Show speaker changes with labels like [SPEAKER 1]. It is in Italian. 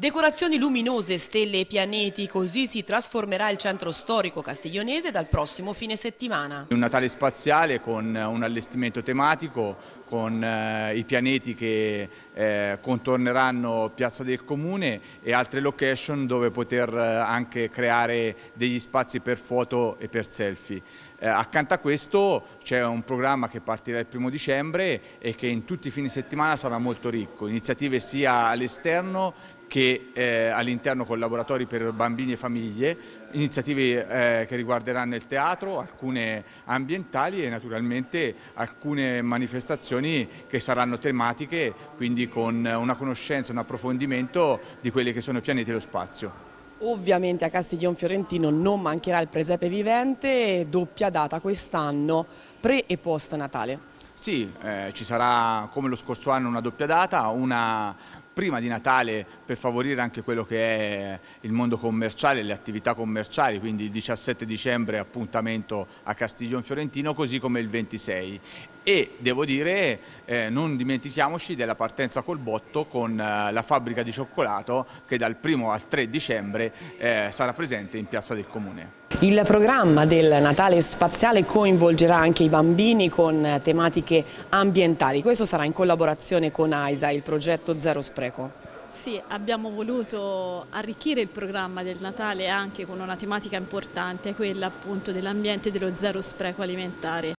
[SPEAKER 1] Decorazioni luminose, stelle e pianeti, così si trasformerà il centro storico castiglionese dal prossimo fine settimana.
[SPEAKER 2] Un Natale spaziale con eh, un allestimento tematico, con eh, i pianeti che eh, contorneranno Piazza del Comune e altre location dove poter eh, anche creare degli spazi per foto e per selfie. Eh, accanto a questo c'è un programma che partirà il primo dicembre e che in tutti i fine settimana sarà molto ricco, iniziative sia all'esterno che eh, all'interno con laboratori per bambini e famiglie, iniziative eh, che riguarderanno il teatro, alcune ambientali e naturalmente alcune manifestazioni che saranno tematiche, quindi con una conoscenza, un approfondimento di quelli che sono i pianeti e lo spazio.
[SPEAKER 1] Ovviamente a Castiglione Fiorentino non mancherà il presepe vivente, doppia data quest'anno, pre e post Natale.
[SPEAKER 2] Sì, eh, ci sarà come lo scorso anno una doppia data, una prima di Natale per favorire anche quello che è il mondo commerciale, le attività commerciali, quindi il 17 dicembre appuntamento a Castiglione Fiorentino, così come il 26 e devo dire eh, non dimentichiamoci della partenza col botto con eh, la fabbrica di cioccolato che dal 1 al 3 dicembre eh, sarà presente in Piazza del Comune.
[SPEAKER 1] Il programma del Natale Spaziale coinvolgerà anche i bambini con tematiche ambientali. Questo sarà in collaborazione con AISA, il progetto Zero Spreco. Sì, abbiamo voluto arricchire il programma del Natale anche con una tematica importante, quella appunto dell'ambiente e dello zero spreco alimentare.